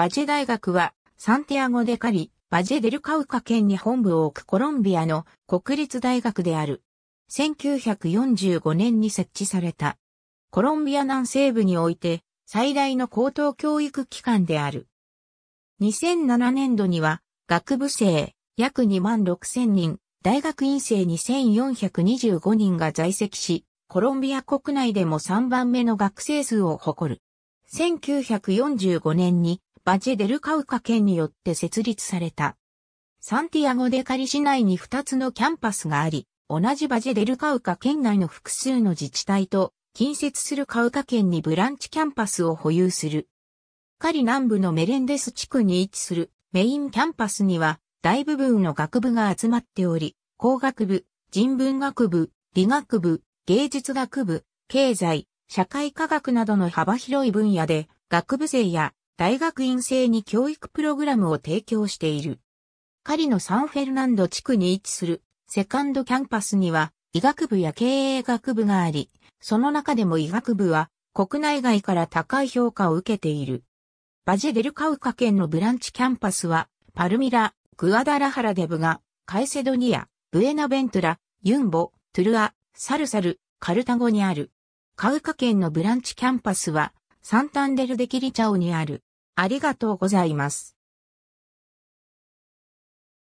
バジェ大学は、サンティアゴ・デ・カリ、バジェ・デル・カウカ県に本部を置くコロンビアの国立大学である。1945年に設置された。コロンビア南西部において、最大の高等教育機関である。2007年度には、学部生、約2万6千人、大学院生2425人が在籍し、コロンビア国内でも3番目の学生数を誇る。1945年にバジェ・デル・カウカ県によって設立された。サンティアゴ・デ・カリ市内に2つのキャンパスがあり、同じバジェ・デル・カウカ県内の複数の自治体と近接するカウカ県にブランチキャンパスを保有する。カリ南部のメレンデス地区に位置するメインキャンパスには大部分の学部が集まっており、工学部、人文学部、理学部、芸術学部、経済、社会科学などの幅広い分野で学部生や大学院生に教育プログラムを提供している。カリのサンフェルナンド地区に位置するセカンドキャンパスには医学部や経営学部があり、その中でも医学部は国内外から高い評価を受けている。バジェデルカウカ県のブランチキャンパスは、パルミラ、グアダラハラデブガ、カエセドニア、ブエナベントラ、ユンボ、トゥルア、サルサル、カルタゴにある。カウカ県のブランチキャンパスは、サンタンデルデキリチャオにある。ありがとうございます。